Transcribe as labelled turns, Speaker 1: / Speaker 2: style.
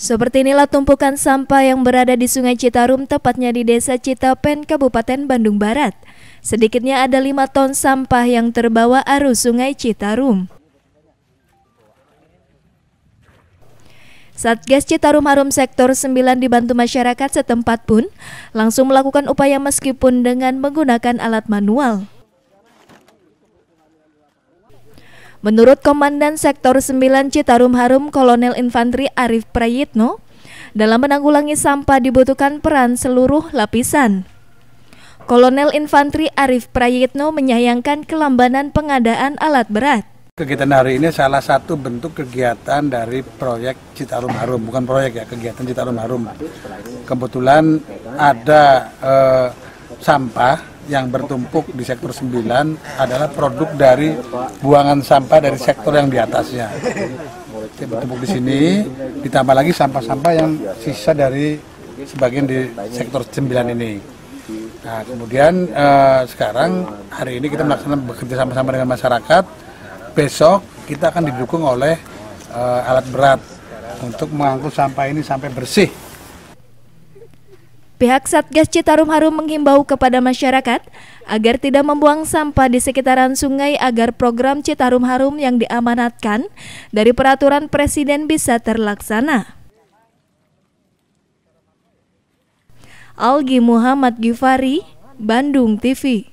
Speaker 1: Seperti inilah tumpukan sampah yang berada di Sungai Citarum, tepatnya di Desa Citapen, Kabupaten Bandung Barat. Sedikitnya ada lima ton sampah yang terbawa arus Sungai Citarum. Satgas Citarum Harum Sektor 9 dibantu masyarakat setempat pun langsung melakukan upaya meskipun dengan menggunakan alat manual. Menurut Komandan Sektor 9 Citarum Harum Kolonel Infanteri Arif Prayitno, dalam menanggulangi sampah dibutuhkan peran seluruh lapisan. Kolonel Infanteri Arif Prayitno menyayangkan kelambanan pengadaan alat berat.
Speaker 2: Kegiatan hari ini salah satu bentuk kegiatan dari proyek Citarum Harum, bukan proyek ya, kegiatan Citarum Harum. Kebetulan ada eh, sampah yang bertumpuk di sektor 9 adalah produk dari buangan sampah dari sektor yang di atasnya. Bertumpuk di sini, ditambah lagi sampah-sampah yang sisa dari sebagian di sektor 9 ini. Nah, kemudian eh, sekarang hari ini kita melaksanakan bekerja sama-sama dengan masyarakat. Besok kita akan didukung oleh eh, alat berat untuk mengangkut sampah ini sampai bersih.
Speaker 1: Pihak Satgas Citarum Harum menghimbau kepada masyarakat agar tidak membuang sampah di sekitaran sungai agar program Citarum Harum yang diamanatkan dari peraturan presiden bisa terlaksana. Algi Muhammad Gifari, Bandung TV